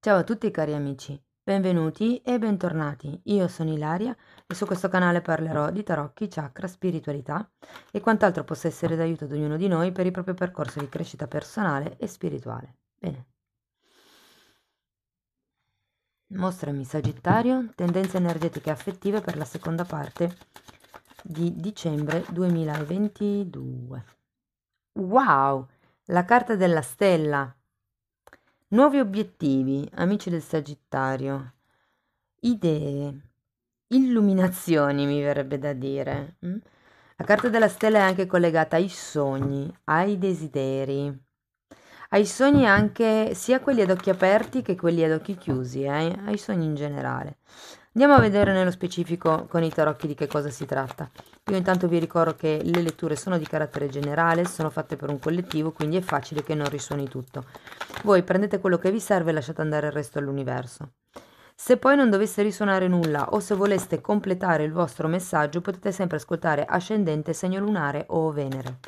Ciao a tutti cari amici, benvenuti e bentornati. Io sono Ilaria e su questo canale parlerò di tarocchi, chakra, spiritualità e quant'altro possa essere d'aiuto ad ognuno di noi per il proprio percorso di crescita personale e spirituale. Bene. Mostrami Sagittario, tendenze energetiche e affettive per la seconda parte di dicembre 2022. Wow! La carta della stella Nuovi obiettivi, amici del Sagittario. Idee, illuminazioni mi verrebbe da dire. Mm? La carta della stella è anche collegata ai sogni, ai desideri, ai sogni anche sia quelli ad occhi aperti che quelli ad occhi chiusi, eh? ai sogni in generale. Andiamo a vedere nello specifico con i tarocchi di che cosa si tratta. Io intanto vi ricordo che le letture sono di carattere generale, sono fatte per un collettivo, quindi è facile che non risuoni tutto. Voi prendete quello che vi serve e lasciate andare il resto all'universo. Se poi non dovesse risuonare nulla o se voleste completare il vostro messaggio potete sempre ascoltare Ascendente, segno lunare o Venere.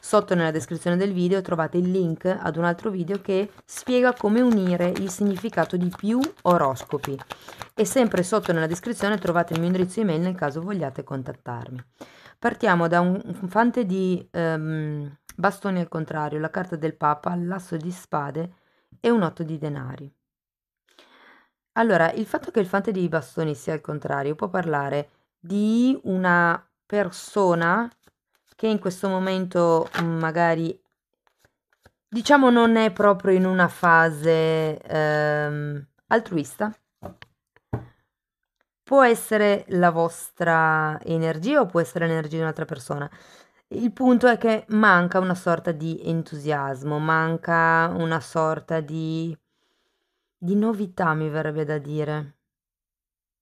Sotto nella descrizione del video trovate il link ad un altro video che spiega come unire il significato di più oroscopi e sempre sotto nella descrizione trovate il mio indirizzo email nel caso vogliate contattarmi. Partiamo da un fante di um, bastoni al contrario, la carta del Papa, l'asso di spade e un otto di denari. Allora, il fatto che il fante di bastoni sia al contrario può parlare di una persona che in questo momento mhmm, magari diciamo non è proprio in una fase ehm, altruista. Può essere la vostra energia o può essere l'energia di un'altra persona. Il punto è che manca una sorta di entusiasmo, manca una sorta di di novità mi verrebbe da dire.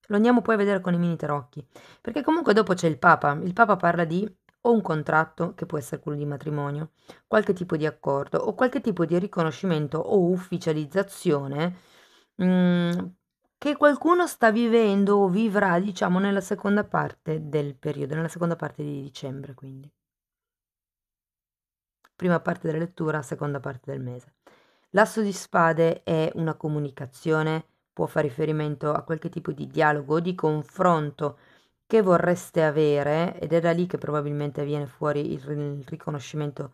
Lo andiamo poi a vedere con i mini tarocchi, perché comunque dopo c'è il Papa. Il Papa parla di o un contratto, che può essere quello di matrimonio, qualche tipo di accordo o qualche tipo di riconoscimento o ufficializzazione mh, mm, che qualcuno sta vivendo o vivrà, diciamo, nella seconda parte del periodo, nella seconda parte di dicembre, quindi. Prima parte della lettura, seconda parte del mese. L'asso di spade è una comunicazione, può fare riferimento a qualche tipo di dialogo o di confronto che vorreste avere ed è da lì che probabilmente viene fuori il, riconoscimento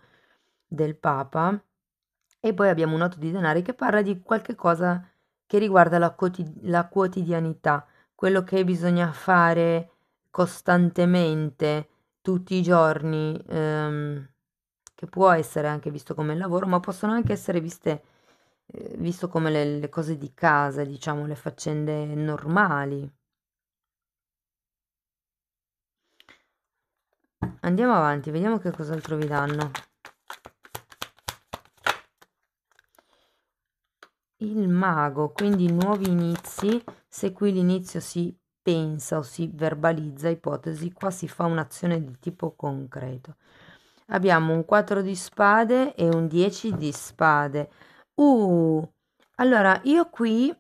del Papa. E poi abbiamo un otto di denari che parla di qualche cosa che riguarda la, quotid- la quotidianità, quello che bisogna fare costantemente tutti i giorni. Ehm, che può essere anche visto come il lavoro, ma possono anche essere viste eh, visto come le, le cose di casa, diciamo, le faccende normali. Andiamo avanti, vediamo che cos'altro vi danno. Il mago, quindi nuovi inizi, se qui l'inizio si pensa o si verbalizza, ipotesi, qua si fa un'azione di tipo concreto. Abbiamo un 4 di spade e un 10 di spade. Uh, allora io qui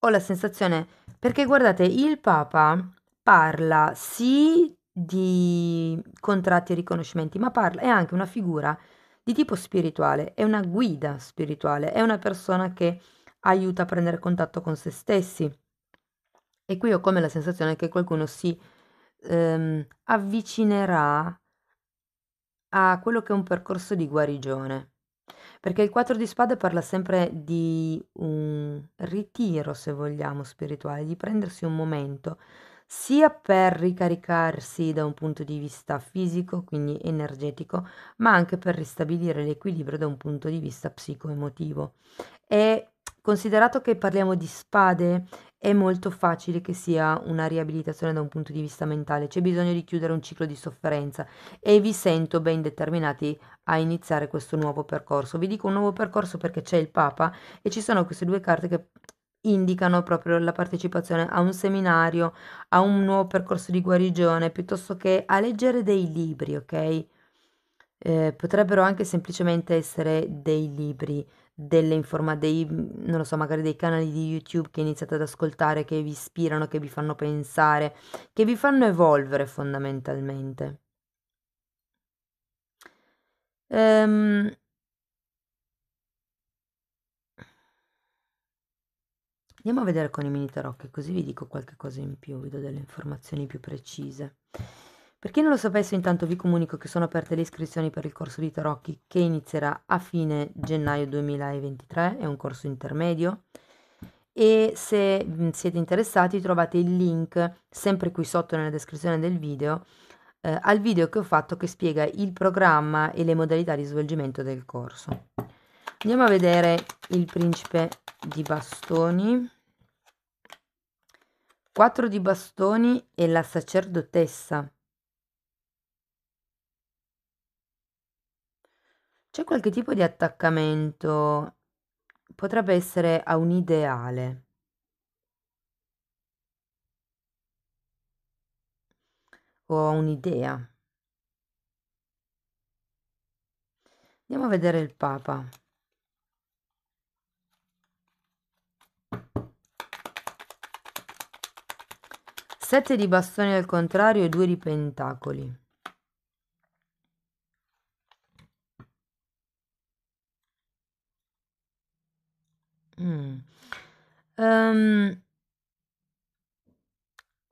ho la sensazione, perché guardate, il Papa parla sì di contratti e riconoscimenti, ma parla, è anche una figura di tipo spirituale, è una guida spirituale, è una persona che aiuta a prendere contatto con se stessi. E qui ho come la sensazione che qualcuno si ehm, avvicinerà a quello che è un percorso di guarigione, perché il 4 di spade parla sempre di un ritiro, se vogliamo, spirituale, di prendersi un momento sia per ricaricarsi da un punto di vista fisico, quindi energetico, ma anche per ristabilire l'equilibrio da un punto di vista psico-emotivo. E Considerato che parliamo di spade, è molto facile che sia una riabilitazione da un punto di vista mentale, c'è bisogno di chiudere un ciclo di sofferenza e vi sento ben determinati a iniziare questo nuovo percorso. Vi dico un nuovo percorso perché c'è il Papa e ci sono queste due carte che indicano proprio la partecipazione a un seminario, a un nuovo percorso di guarigione, piuttosto che a leggere dei libri, ok? Eh, potrebbero anche semplicemente essere dei libri delle informazioni, dei, mhmm, non lo so, magari dei canali di YouTube che iniziate ad ascoltare, che vi ispirano, che vi fanno pensare, che vi fanno evolvere fondamentalmente. Ehm... Andiamo a vedere con i mini tarocchi, così vi dico qualche cosa in più, vi do delle informazioni più precise. Per chi non lo sapesse, intanto vi comunico che sono aperte le iscrizioni per il corso di tarocchi che inizierà a fine gennaio 2023, è un corso intermedio. E se siete interessati trovate il link sempre qui sotto nella descrizione del video eh, al video che ho fatto che spiega il programma e le modalità di svolgimento del corso. Andiamo a vedere il principe di bastoni. 4 di bastoni e la sacerdotessa C'è qualche tipo di attaccamento, potrebbe essere a un ideale. o a un'idea. Andiamo a vedere il Papa. Sette di bastoni al contrario e due di pentacoli. Mh. Mm. Ehm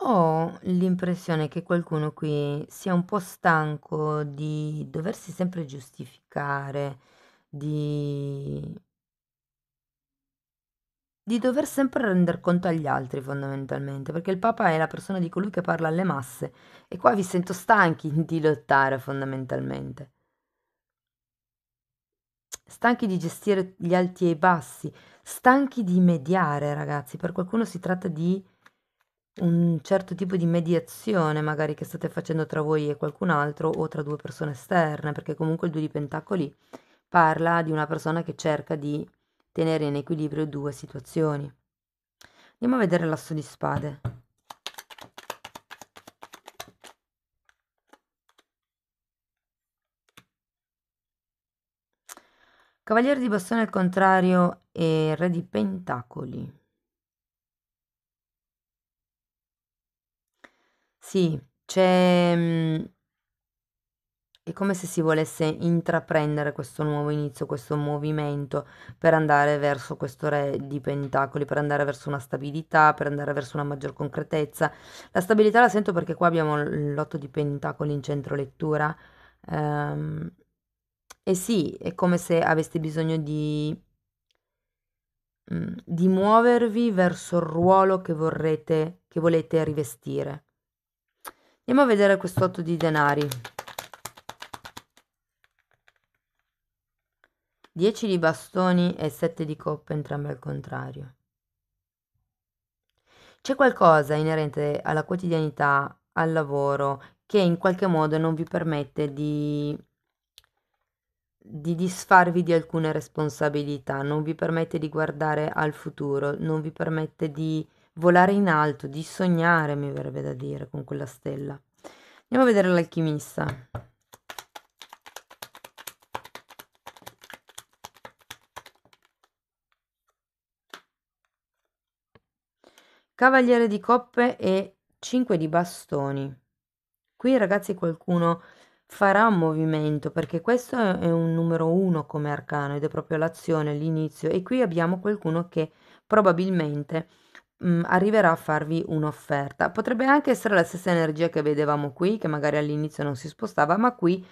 ho l'impressione che qualcuno qui sia un po' stanco di doversi sempre giustificare, di di dover sempre rendere conto agli altri fondamentalmente, perché il Papa è la persona di colui che parla alle masse e qua vi sento stanchi di lottare fondamentalmente stanchi di gestire gli alti e i bassi, stanchi di mediare, ragazzi. Per qualcuno si tratta di un certo tipo di mediazione magari che state facendo tra voi e qualcun altro o tra due persone esterne, perché comunque il Due di Pentacoli parla di una persona che cerca di tenere in equilibrio due situazioni. Andiamo a vedere l'asso di spade. Cavaliere di bastone al contrario e Re di pentacoli. Sì, c'è... Mm, è come se si volesse intraprendere questo nuovo inizio, questo movimento per andare verso questo re di pentacoli, per andare verso una stabilità, per andare verso una maggior concretezza. La stabilità la sento perché qua abbiamo l'otto di pentacoli in centro lettura. Um, e eh sì, è come se aveste bisogno di, mhmm, di muovervi verso il ruolo che, vorrete, che volete rivestire. Andiamo a vedere questo 8 di denari. 10 di bastoni e 7 di coppe, entrambe al contrario. C'è qualcosa inerente alla quotidianità, al lavoro, che in qualche modo non vi permette di di disfarvi di alcune responsabilità, non vi permette di guardare al futuro, non vi permette di volare in alto, di sognare, mi verrebbe da dire, con quella stella. Andiamo a vedere l'alchimista. Cavaliere di coppe e 5 di bastoni. Qui ragazzi qualcuno farà un movimento perché questo è un numero uno come arcano ed è proprio l'azione, l'inizio e qui abbiamo qualcuno che probabilmente mh, arriverà a farvi un'offerta. Potrebbe anche essere la stessa energia che vedevamo qui, che magari all'inizio non si spostava, ma qui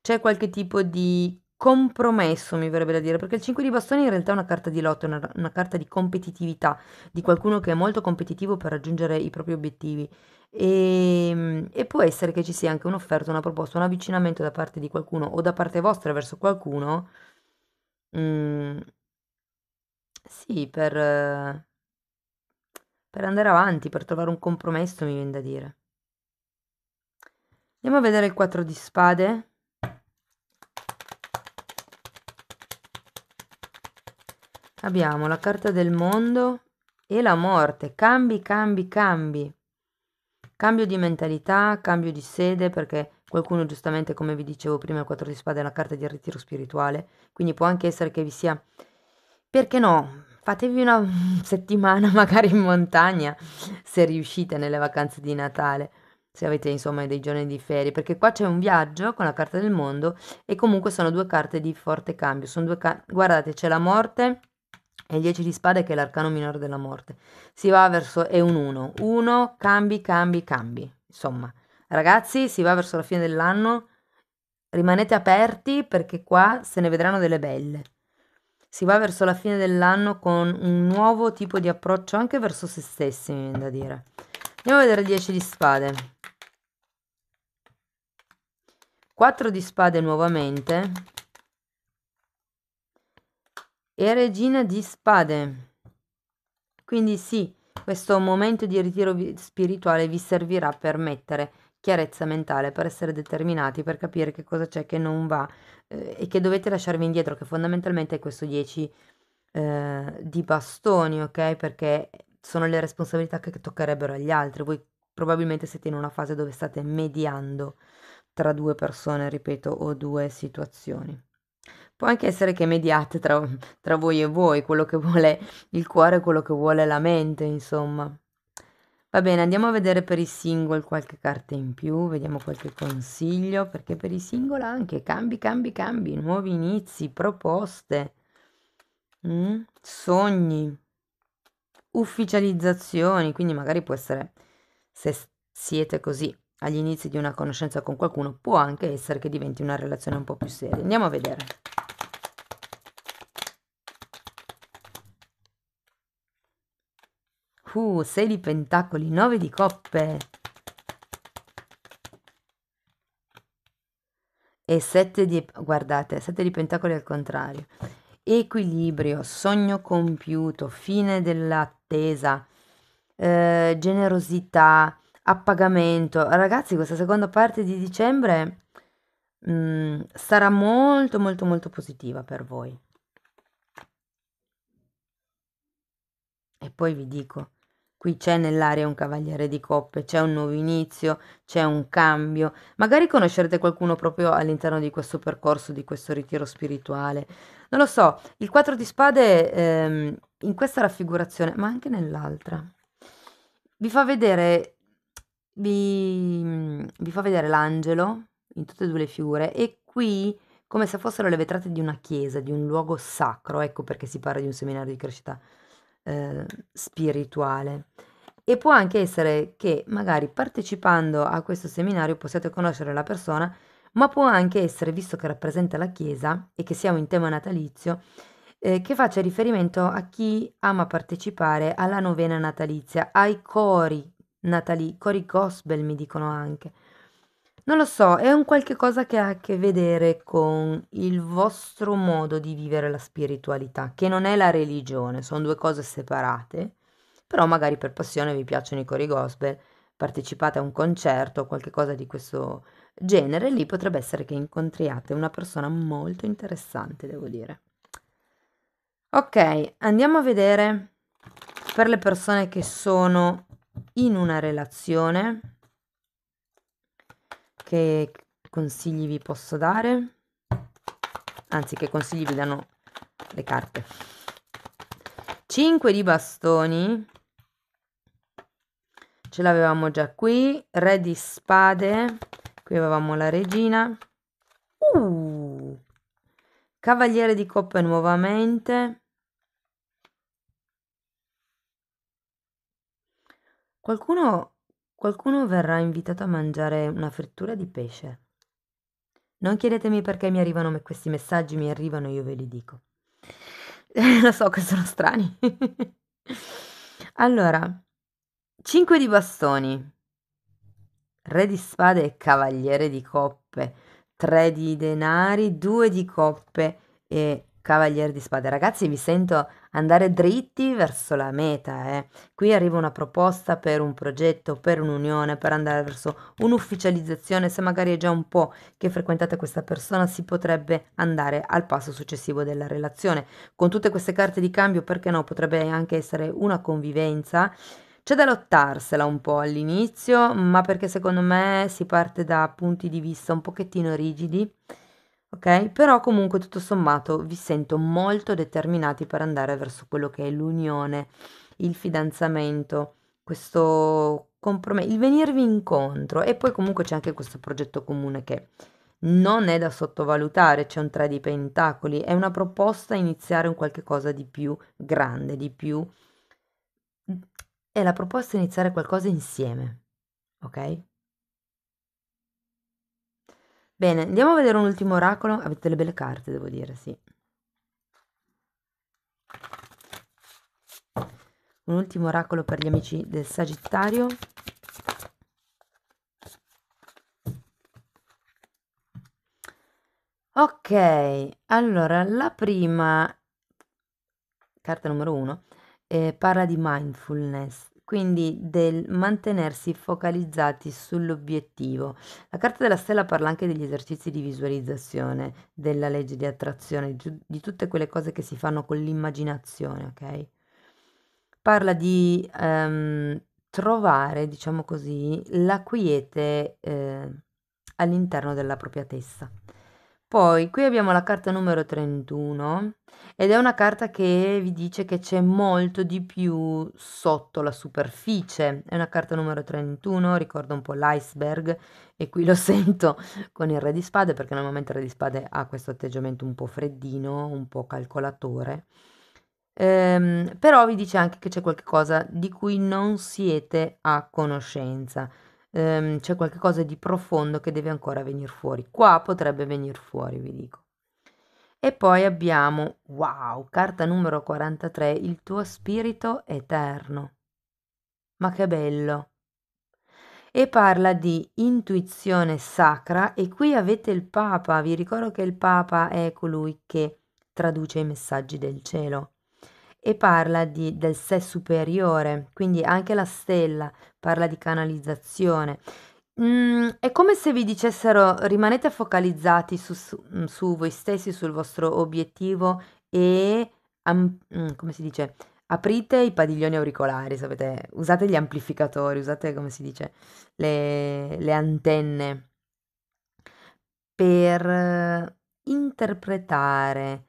c'è qualche tipo di compromesso, mi verrebbe da dire, perché il 5 di bastoni in realtà è una carta di lotta, una, una carta di competitività, di qualcuno che è molto competitivo per raggiungere i propri obiettivi. E, ehm, e, può essere che ci sia anche un'offerta, una proposta, un avvicinamento da parte di qualcuno o da parte vostra verso qualcuno. Mm, sì, per, per andare avanti, per trovare un compromesso, mi viene da dire. Andiamo a vedere il 4 di spade. Abbiamo la carta del mondo e la morte. Cambi, cambi, cambi. Cambio di mentalità, cambio di sede, perché qualcuno giustamente, come vi dicevo prima, il 4 di spade è la carta di ritiro spirituale, quindi può anche essere che vi sia... Perché no? Fatevi una settimana magari in montagna, se riuscite nelle vacanze di Natale, se avete insomma dei giorni di ferie, perché qua c'è un viaggio con la carta del mondo e comunque sono due carte di forte cambio, sono due ca- guardate c'è la morte e il 10 di spade che è l'arcano minore della morte. Si va verso... è un 1. 1, cambi, cambi, cambi. Insomma, ragazzi, si va verso la fine dell'anno. Rimanete aperti perché qua se ne vedranno delle belle. Si va verso la fine dell'anno con un nuovo tipo di approccio anche verso se stessi, mi viene da dire. Andiamo a vedere 10 di spade. 4 di spade nuovamente e regina di spade. Quindi sì, questo momento di ritiro spirituale vi servirà per mettere chiarezza mentale, per essere determinati, per capire che cosa c'è che non va eh, e che dovete lasciarvi indietro, che fondamentalmente è questo 10 eh, di bastoni, ok? Perché sono le responsabilità che toccherebbero agli altri. Voi probabilmente siete in una fase dove state mediando tra due persone, ripeto, o due situazioni. Può anche essere che mediate tra, tra voi e voi quello che vuole il cuore e quello che vuole la mente, insomma. Va bene, andiamo a vedere per i single qualche carta in più, vediamo qualche consiglio, perché per i single anche cambi, cambi, cambi, nuovi inizi, proposte, mm? sogni, ufficializzazioni, quindi magari può essere, se siete così agli inizi di una conoscenza con qualcuno, può anche essere che diventi una relazione un po' più seria. Andiamo a vedere. Uh, 6 di pentacoli, 9 di coppe. E 7 di... guardate, 7 di pentacoli al contrario. Equilibrio, sogno compiuto, fine dell'attesa, eh, generosità, appagamento. Ragazzi, questa seconda parte di dicembre mh, mm, sarà molto molto molto positiva per voi. E poi vi dico, Qui c'è nell'aria un cavaliere di coppe, c'è un nuovo inizio, c'è un cambio. Magari conoscerete qualcuno proprio all'interno di questo percorso, di questo ritiro spirituale. Non lo so, il 4 di spade ehm, in questa raffigurazione, ma anche nell'altra, vi fa vedere, vi, vi fa vedere l'angelo in tutte e due le figure e qui come se fossero le vetrate di una chiesa, di un luogo sacro, ecco perché si parla di un seminario di crescita eh, spirituale. E può anche essere che magari partecipando a questo seminario possiate conoscere la persona, ma può anche essere, visto che rappresenta la Chiesa e che siamo in tema natalizio, eh, che faccia riferimento a chi ama partecipare alla novena natalizia, ai cori natali, cori gospel mi dicono anche, non lo so, è un qualche cosa che ha a che vedere con il vostro modo di vivere la spiritualità, che non è la religione, sono due cose separate, però magari per passione vi piacciono i cori gospel, partecipate a un concerto o qualcosa di questo genere, lì potrebbe essere che incontriate una persona molto interessante, devo dire. Ok, andiamo a vedere per le persone che sono in una relazione che consigli vi posso dare? Anzi, che consigli vi danno le carte? 5 di bastoni. Ce l'avevamo già qui. Re di spade. Qui avevamo la regina. Uh! Cavaliere di coppe nuovamente. Qualcuno Qualcuno verrà invitato a mangiare una frittura di pesce. Non chiedetemi perché mi arrivano me questi messaggi, mi arrivano, io ve li dico. Lo so che sono strani. allora, 5 di bastoni, re di spade e cavaliere di coppe, 3 di denari, 2 di coppe e cavaliere di spade. Ragazzi, vi sento andare dritti verso la meta. Eh. Qui arriva una proposta per un progetto, per un'unione, per andare verso un'ufficializzazione. Se magari è già un po' che frequentate questa persona, si potrebbe andare al passo successivo della relazione. Con tutte queste carte di cambio, perché no? Potrebbe anche essere una convivenza. C'è da lottarsela un po' all'inizio, ma perché secondo me si parte da punti di vista un pochettino rigidi ok? Però comunque tutto sommato vi sento molto determinati per andare verso quello che è l'unione, il fidanzamento, questo compromesso, il venirvi incontro e poi comunque c'è anche questo progetto comune che non è da sottovalutare, c'è un 3 di pentacoli, è una proposta iniziare un qualche cosa di più grande, di più... È la proposta iniziare qualcosa insieme, ok? Bene, andiamo a vedere un ultimo oracolo. Avete le belle carte, devo dire, sì. Un ultimo oracolo per gli amici del Sagittario. Ok, allora la prima, carta numero uno, eh, parla di mindfulness quindi del mantenersi focalizzati sull'obiettivo. La carta della stella parla anche degli esercizi di visualizzazione, della legge di attrazione, di, tutte quelle cose che si fanno con l'immaginazione, ok? Parla di um, trovare, diciamo così, la quiete eh, all'interno della propria testa. Poi qui abbiamo la carta numero 31 ed è una carta che vi dice che c'è molto di più sotto la superficie. È una carta numero 31, ricorda un po' l'iceberg e qui lo sento con il re di spade perché normalmente il re di spade ha questo atteggiamento un po' freddino, un po' calcolatore. Ehm, però vi dice anche che c'è qualcosa di cui non siete a conoscenza ehm, c'è qualcosa di profondo che deve ancora venire fuori. Qua potrebbe venire fuori, vi dico. E poi abbiamo, wow, carta numero 43, il tuo spirito eterno. Ma che bello! E parla di intuizione sacra e qui avete il Papa, vi ricordo che il Papa è colui che traduce i messaggi del cielo e parla di, del sé superiore, quindi anche la stella parla di canalizzazione. Mm, è come se vi dicessero rimanete focalizzati su, su, mm, voi stessi, sul vostro obiettivo e, um, come si dice, aprite i padiglioni auricolari, sapete, usate gli amplificatori, usate, come si dice, le, le antenne per interpretare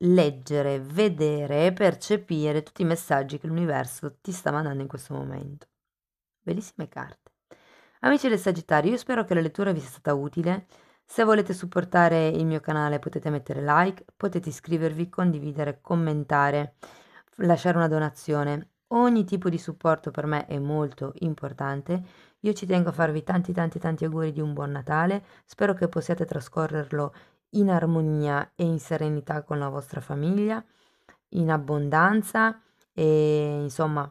leggere, vedere, e percepire tutti i messaggi che l'universo ti sta mandando in questo momento. Bellissime carte. Amici del Sagittario, io spero che la lettura vi sia stata utile. Se volete supportare il mio canale potete mettere like, potete iscrivervi, condividere, commentare, lasciare una donazione. Ogni tipo di supporto per me è molto importante. Io ci tengo a farvi tanti tanti tanti auguri di un buon Natale. Spero che possiate trascorrerlo in armonia e in serenità con la vostra famiglia, in abbondanza e insomma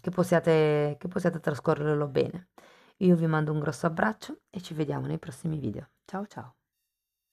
che possiate, che possiate trascorrerlo bene. Io vi mando un grosso abbraccio e ci vediamo nei prossimi video. Ciao ciao!